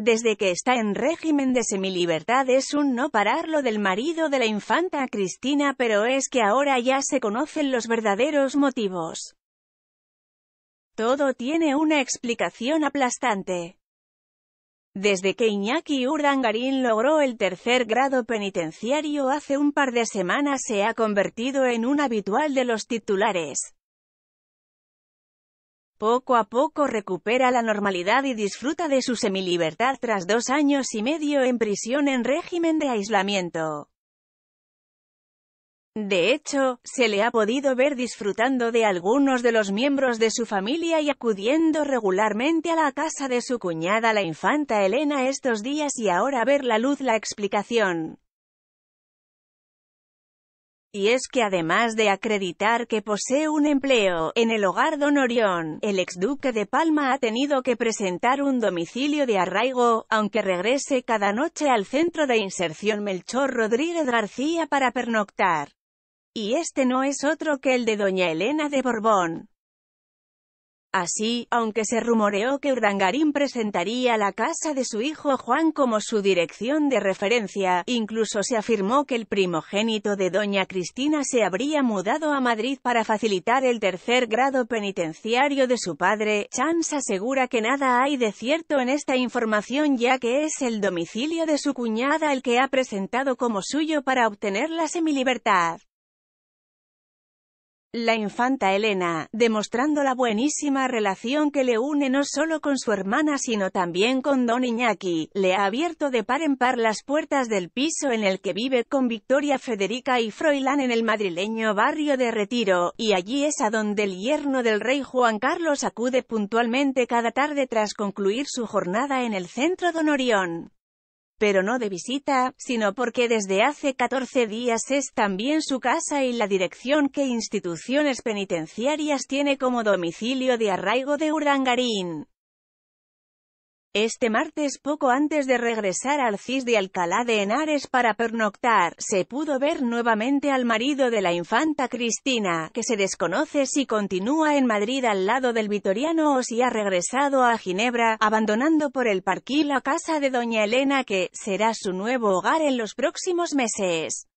Desde que está en régimen de semilibertad es un no pararlo del marido de la infanta Cristina pero es que ahora ya se conocen los verdaderos motivos. Todo tiene una explicación aplastante. Desde que Iñaki Urdangarín logró el tercer grado penitenciario hace un par de semanas se ha convertido en un habitual de los titulares. Poco a poco recupera la normalidad y disfruta de su semilibertad tras dos años y medio en prisión en régimen de aislamiento. De hecho, se le ha podido ver disfrutando de algunos de los miembros de su familia y acudiendo regularmente a la casa de su cuñada la infanta Elena estos días y ahora ver la luz la explicación. Y es que además de acreditar que posee un empleo en el hogar Don Orión, el exduque de Palma ha tenido que presentar un domicilio de arraigo, aunque regrese cada noche al centro de inserción Melchor Rodríguez García para pernoctar. Y este no es otro que el de doña Elena de Borbón. Así, aunque se rumoreó que Urdangarín presentaría la casa de su hijo Juan como su dirección de referencia, incluso se afirmó que el primogénito de doña Cristina se habría mudado a Madrid para facilitar el tercer grado penitenciario de su padre. Chance asegura que nada hay de cierto en esta información ya que es el domicilio de su cuñada el que ha presentado como suyo para obtener la semilibertad la infanta Elena, demostrando la buenísima relación que le une no solo con su hermana sino también con Don Iñaki, le ha abierto de par en par las puertas del piso en el que vive con Victoria Federica y Froilán en el madrileño barrio de Retiro, y allí es a donde el yerno del rey Juan Carlos acude puntualmente cada tarde tras concluir su jornada en el centro Don Orión pero no de visita, sino porque desde hace 14 días es también su casa y la dirección que instituciones penitenciarias tiene como domicilio de arraigo de Urdangarín. Este martes poco antes de regresar al CIS de Alcalá de Henares para pernoctar, se pudo ver nuevamente al marido de la infanta Cristina, que se desconoce si continúa en Madrid al lado del vitoriano o si ha regresado a Ginebra, abandonando por el parquí la casa de doña Elena que, será su nuevo hogar en los próximos meses.